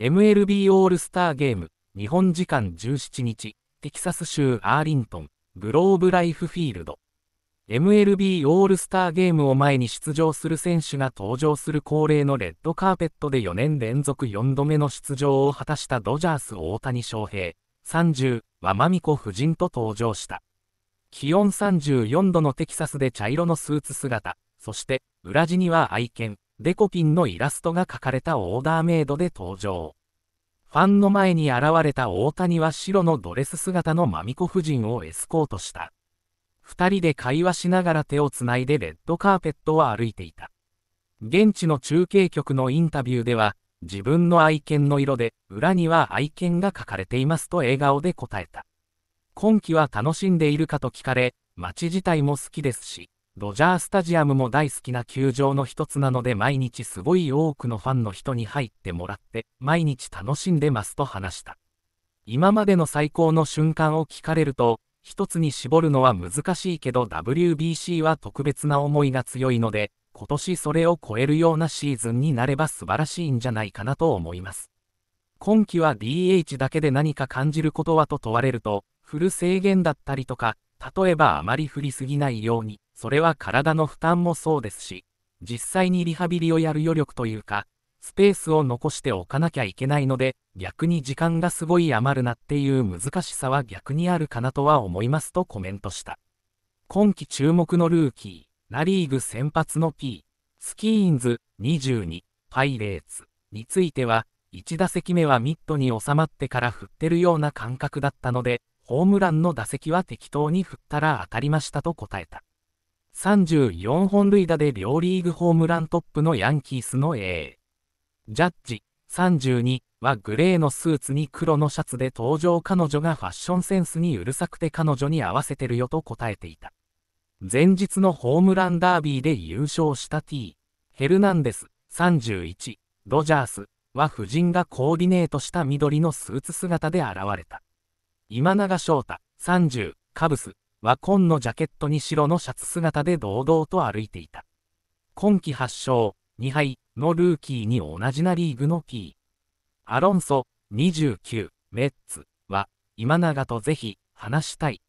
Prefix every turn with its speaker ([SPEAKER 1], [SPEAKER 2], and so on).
[SPEAKER 1] MLB オールスターゲーム日本時間17日テキサス州アーリントングローブライフフィールド MLB オールスターゲームを前に出場する選手が登場する恒例のレッドカーペットで4年連続4度目の出場を果たしたドジャース大谷翔平30はマミコ夫人と登場した気温34度のテキサスで茶色のスーツ姿そして裏地には愛犬デコピンのイラストが描かれたオーダーメイドで登場。ファンの前に現れた大谷は白のドレス姿のマミコ夫人をエスコートした。二人で会話しながら手をつないでレッドカーペットを歩いていた。現地の中継局のインタビューでは、自分の愛犬の色で、裏には愛犬が描かれていますと笑顔で答えた。今季は楽しんでいるかと聞かれ、街自体も好きですし、ロジャースタジアムも大好きな球場の一つなので毎日すごい多くのファンの人に入ってもらって毎日楽しんでますと話した。今までの最高の瞬間を聞かれると、一つに絞るのは難しいけど WBC は特別な思いが強いので、今年それを超えるようなシーズンになれば素晴らしいんじゃないかなと思います。今季は DH だけで何か感じることはと問われると、フル制限だったりとか、例えばあまり振りすぎないように、それは体の負担もそうですし、実際にリハビリをやる余力というか、スペースを残しておかなきゃいけないので、逆に時間がすごい余るなっていう難しさは逆にあるかなとは思いますとコメントした。今季注目のルーキー、ナリーグ先発の P、スキーンズ、22、パイレーツについては、1打席目はミットに収まってから振ってるような感覚だったので、ホームランの打席は適当に振ったら当たりましたと答えた。34本塁打で両リーグホームラントップのヤンキースの A。ジャッジ、32はグレーのスーツに黒のシャツで登場彼女がファッションセンスにうるさくて彼女に合わせてるよと答えていた。前日のホームランダービーで優勝した T。ヘルナンデス、31ドジャースは夫人がコーディネートした緑のスーツ姿で現れた。今永翔太、30カブスは紺のジャケットに白のシャツ姿で堂々と歩いていた。今季8勝2敗のルーキーに同じなリーグの P。アロンソ29メッツは今永とぜひ話したい